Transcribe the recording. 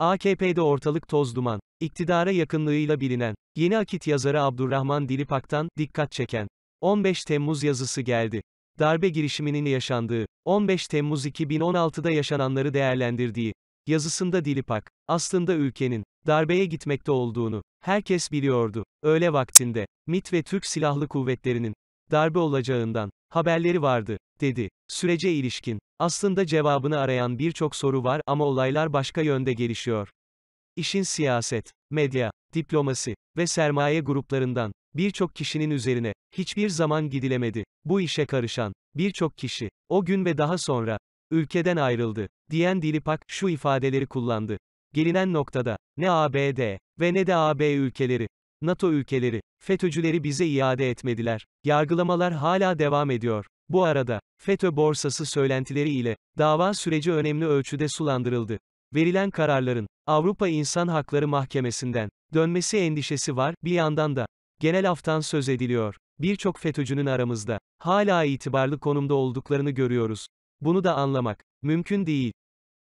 AKP'de ortalık toz duman. İktidara yakınlığıyla bilinen, yeni akit yazarı Abdurrahman Dilipak'tan, dikkat çeken, 15 Temmuz yazısı geldi. Darbe girişiminin yaşandığı, 15 Temmuz 2016'da yaşananları değerlendirdiği, yazısında Dilipak, aslında ülkenin, darbeye gitmekte olduğunu, herkes biliyordu. Öğle vaktinde, MIT ve Türk Silahlı Kuvvetleri'nin, darbe olacağından, haberleri vardı dedi. Sürece ilişkin. Aslında cevabını arayan birçok soru var ama olaylar başka yönde gelişiyor. İşin siyaset, medya, diplomasi ve sermaye gruplarından birçok kişinin üzerine hiçbir zaman gidilemedi. Bu işe karışan birçok kişi o gün ve daha sonra ülkeden ayrıldı diyen Dilipak şu ifadeleri kullandı. Gelinen noktada ne ABD ve ne de AB ülkeleri, NATO ülkeleri, FETÖ'cüleri bize iade etmediler. Yargılamalar hala devam ediyor. Bu arada, FETÖ borsası söylentileri ile, dava süreci önemli ölçüde sulandırıldı. Verilen kararların, Avrupa İnsan Hakları Mahkemesi'nden, dönmesi endişesi var, bir yandan da, genel aftan söz ediliyor. Birçok FETÖ'cünün aramızda, hala itibarlı konumda olduklarını görüyoruz. Bunu da anlamak, mümkün değil.